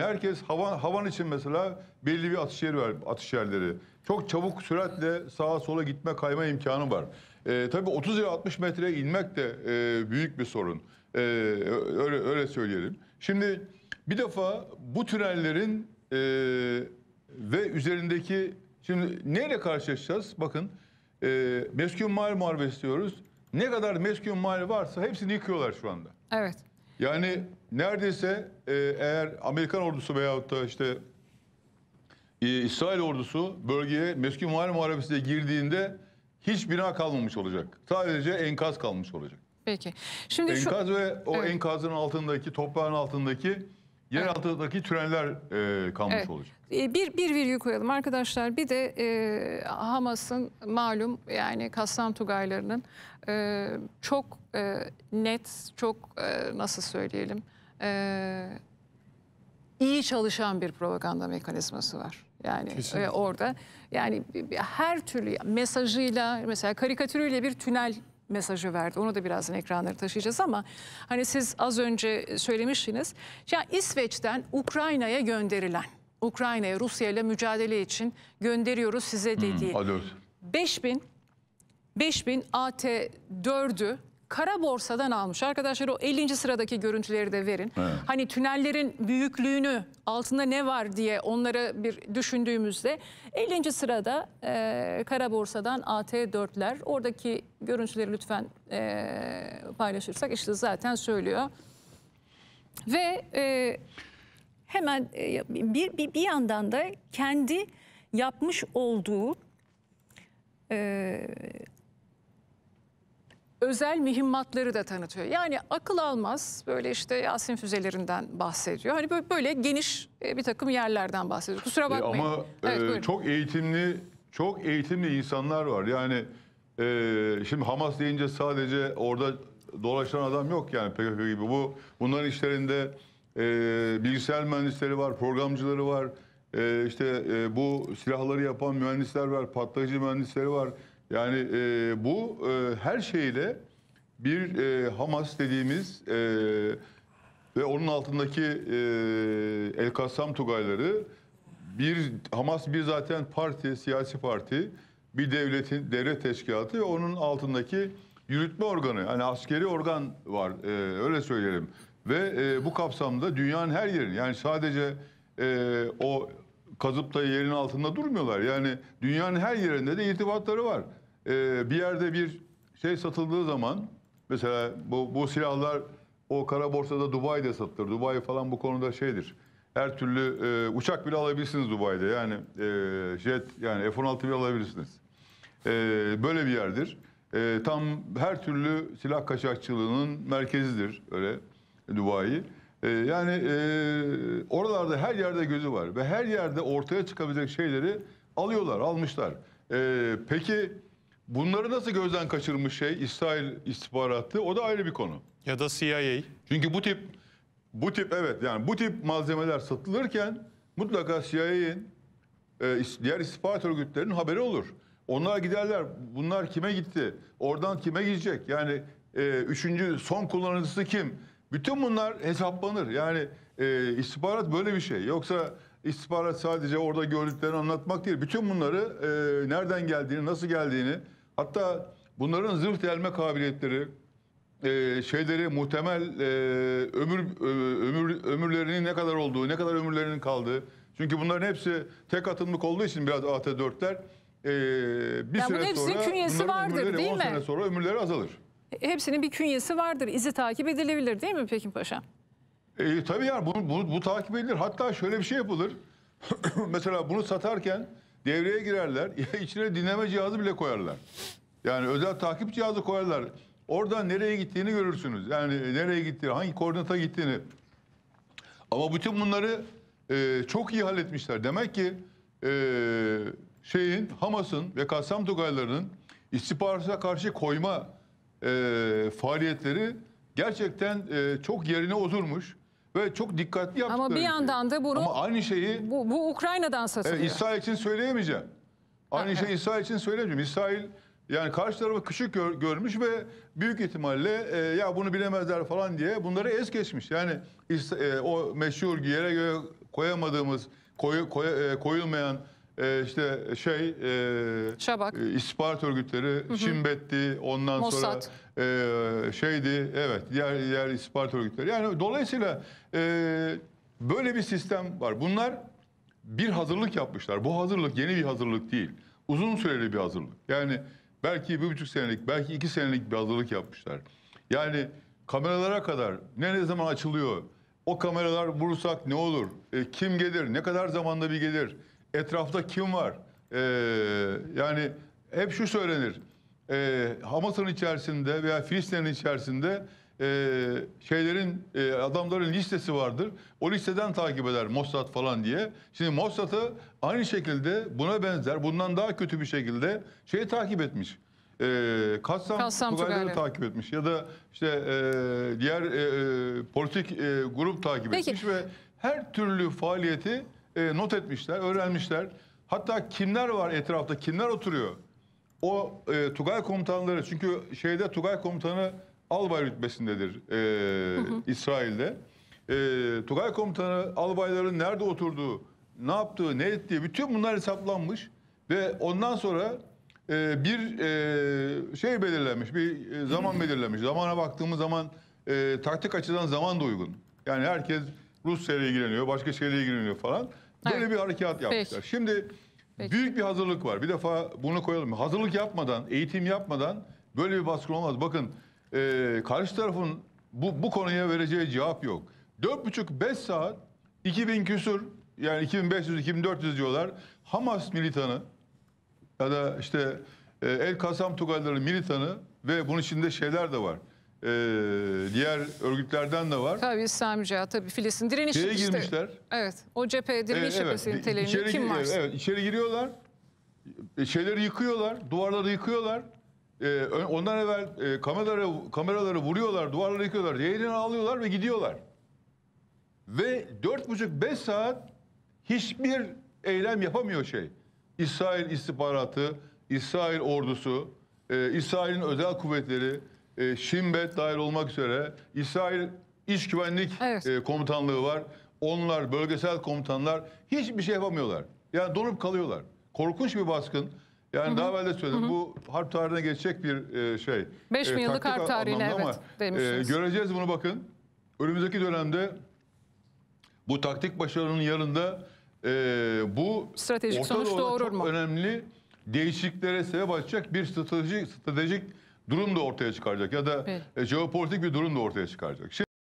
Herkes havan, havan için mesela belli bir atış yeri var, atış yerleri. Çok çabuk süratle sağa sola gitme kayma imkanı var. E, tabii 30 ila 60 metre inmek de e, büyük bir sorun. E, öyle, öyle söyleyelim. Şimdi bir defa bu tünellerin e, ve üzerindeki... Şimdi neyle karşılaşacağız? Bakın e, meskun mal muharebesi diyoruz. Ne kadar meskun mal varsa hepsini yıkıyorlar şu anda. Evet. Yani neredeyse e, eğer Amerikan ordusu veyahut da işte e, İsrail ordusu bölgeye Meskun Muharrem Muharebesi'ne girdiğinde hiç bina kalmamış olacak. Sadece enkaz kalmış olacak. Peki. Şimdi enkaz şu... ve o evet. enkazın altındaki, toprağın altındaki Yeraltındaki altındaki e, kalmış Evet. olacak. E, bir, bir virgül koyalım arkadaşlar. Bir de e, Hamas'ın malum yani Kassam Tugaylarının e, çok e, net, çok e, nasıl söyleyelim e, iyi çalışan bir propaganda mekanizması var. Yani e, orada yani bir- bir- her türlü mesajıyla mesela karikatürüyle bir tünel mesajı verdi. Onu da birazdan ekranları taşıyacağız ama hani siz az önce söylemiştiniz. Ya İsveç'ten Ukrayna'ya gönderilen, Ukrayna'ya Rusya ile mücadele için gönderiyoruz size hmm, dediği. Hmm, 5000 5000 AT4'ü kara borsadan almış. Arkadaşlar o 50. sıradaki görüntüleri de verin. Evet. Hani tünellerin büyüklüğünü altında ne var diye onları bir düşündüğümüzde 50. sırada e, kara borsadan AT4'ler. Oradaki görüntüleri lütfen e, paylaşırsak işte zaten söylüyor. Ve e, hemen e, bir, bir, bir yandan da kendi yapmış olduğu e, özel mühimmatları da tanıtıyor. Yani akıl almaz böyle işte Yasin füzelerinden bahsediyor. Hani böyle, geniş e, bir takım yerlerden bahsediyor. Kusura e, bakmayın. E ama evet, e, çok eğitimli çok eğitimli insanlar var. Yani e, şimdi Hamas deyince sadece orada dolaşan adam yok yani PKK gibi. Bu bunların işlerinde e, bilgisayar mühendisleri var, programcıları var. E, işte e, bu silahları yapan mühendisler var, patlayıcı mühendisleri var. Yani e, bu e, her şeyle bir e, Hamas dediğimiz e, ve onun altındaki e, El Kassam Tugayları bir Hamas bir zaten parti, siyasi parti, bir devletin devlet teşkilatı ve onun altındaki yürütme organı, yani askeri organ var e, öyle söyleyelim. Ve e, bu kapsamda dünyanın her yerini yani sadece e, o kazıp da yerin altında durmuyorlar. Yani dünyanın her yerinde de irtibatları var e, bir yerde bir şey satıldığı zaman mesela bu, bu silahlar o kara borsada Dubai'de satılır. Dubai falan bu konuda şeydir. Her türlü e, uçak bile alabilirsiniz Dubai'de. Yani e, jet yani F-16 bile alabilirsiniz. E, böyle bir yerdir. E, tam her türlü silah kaçakçılığının merkezidir öyle Dubai. E, yani e, oralarda her yerde gözü var ve her yerde ortaya çıkabilecek şeyleri alıyorlar, almışlar. E, peki Bunları nasıl gözden kaçırmış şey İsrail istihbaratı o da ayrı bir konu. Ya da CIA. Çünkü bu tip bu tip evet yani bu tip malzemeler satılırken mutlaka CIA'nin e, diğer istihbarat örgütlerinin haberi olur. Onlar giderler. Bunlar kime gitti? Oradan kime gidecek? Yani e, üçüncü son kullanıcısı kim? Bütün bunlar hesaplanır. Yani e, istihbarat böyle bir şey. Yoksa istihbarat sadece orada gördüklerini anlatmak değil. Bütün bunları e, nereden geldiğini, nasıl geldiğini Hatta bunların zırh delme kabiliyetleri, e, şeyleri muhtemel e, ömür e, ömür ömürlerinin ne kadar olduğu, ne kadar ömürlerinin kaldığı. Çünkü bunların hepsi tek atımlık olduğu için biraz AT4'ler e, bir yani süre sonra künyesi bunların vardır, değil 10 mi? sene sonra ömürleri azalır. E, hepsinin bir künyesi vardır. İzi takip edilebilir değil mi Pekin Paşa? E, tabii yani bu, bu, bu takip edilir. Hatta şöyle bir şey yapılır. Mesela bunu satarken Devreye girerler. Ya içine dinleme cihazı bile koyarlar. Yani özel takip cihazı koyarlar. Oradan nereye gittiğini görürsünüz. Yani nereye gittiğini, hangi koordinata gittiğini. Ama bütün bunları e, çok iyi halletmişler. Demek ki e, şeyin, Hamas'ın ve Kassam Tugaylarının istihbarata karşı koyma e, faaliyetleri gerçekten e, çok yerine oturmuş. Ve çok dikkatli yaptıkları Ama bir yandan da bunu Ama aynı şeyi bu, bu Ukrayna'dan satılıyor. Evet, İsrail için söyleyemeyeceğim. Aynı ha, şeyi İsrail için söyleyemeyeceğim. İsrail yani karşı tarafı küçük gör, görmüş ve büyük ihtimalle e, ya bunu bilemezler falan diye bunları es geçmiş. Yani e, o meşhur yere göre koyamadığımız, koy, koy, e, koyulmayan e, işte şey e, Şabak. e, istihbarat örgütleri Şimbetti ondan Mossad. sonra e, şeydi evet diğer diğer istihbarat örgütleri. Yani dolayısıyla e, böyle bir sistem var. Bunlar bir hazırlık yapmışlar. Bu hazırlık yeni bir hazırlık değil. Uzun süreli bir hazırlık. Yani belki bir buçuk senelik, belki iki senelik bir hazırlık yapmışlar. Yani kameralara kadar ne ne zaman açılıyor? O kameralar vurursak ne olur? E, kim gelir? Ne kadar zamanda bir gelir? Etrafta kim var? Ee, yani hep şu söylenir. E, Hamas'ın içerisinde veya Filistin'in içerisinde e, şeylerin e, adamların listesi vardır. O listeden takip eder Mossad falan diye. Şimdi Mossad'ı aynı şekilde buna benzer, bundan daha kötü bir şekilde şeyi takip etmiş e, Kassam, Kassam Tugayları takip etmiş ya da işte e, diğer e, e, politik e, grup takip Peki. etmiş ve her türlü faaliyeti e, not etmişler, öğrenmişler. Hatta kimler var etrafta, kimler oturuyor? O e, Tugay komutanları çünkü şeyde Tugay komutanı albay rütbesindedir e, hı hı. İsrail'de. E, Tugay komutanı albayların nerede oturduğu, ne yaptığı, ne ettiği bütün bunlar hesaplanmış ve ondan sonra e, bir e, şey belirlenmiş, bir e, zaman belirlenmiş. Zamana baktığımız zaman e, taktik açıdan zaman da uygun. Yani herkes Rusya ile ilgileniyor, başka şeyle ilgileniyor falan. Böyle evet. bir harekat yapmışlar. Peki. Şimdi Peki. büyük bir hazırlık var. Bir defa bunu koyalım. Hazırlık yapmadan, eğitim yapmadan böyle bir baskı olmaz. Bakın e, karşı tarafın bu, bu konuya vereceği cevap yok. 4,5-5 saat 2000 küsur yani 2500-2400 diyorlar. Hamas militanı ya da işte e, El Kasam Tugalları militanı ve bunun içinde şeyler de var e, diğer örgütlerden de var. Tabii İslami Cihat, tabii Filistin direnişi Şeye işte. girmişler. Evet, o cephe direniş evet, cephesinin evet. telerinde kim var? Evet, içeri giriyorlar. E, şeyleri yıkıyorlar, duvarları yıkıyorlar. E, ondan evvel e, kameraları, kameraları vuruyorlar, duvarları yıkıyorlar. Yerini alıyorlar ve gidiyorlar. Ve dört buçuk beş saat hiçbir eylem yapamıyor şey. İsrail istihbaratı, İsrail ordusu, e, İsrail'in özel kuvvetleri, e, Şimbet dahil olmak üzere İsrail İç Güvenlik evet. e, Komutanlığı var. Onlar bölgesel komutanlar hiçbir şey yapamıyorlar. Yani donup kalıyorlar. Korkunç bir baskın. Yani Hı-hı. daha evvel de söyledim. Hı-hı. Bu harp tarihine geçecek bir e, şey. 5 e, yıllık harp tarihine evet ama, E, göreceğiz bunu bakın. Önümüzdeki dönemde bu taktik başarının yanında e, bu stratejik sonuç doğurur mu? önemli değişikliklere sebep açacak bir strateji, stratejik durum da ortaya çıkaracak ya da evet. jeopolitik bir durum da ortaya çıkaracak. Şimdi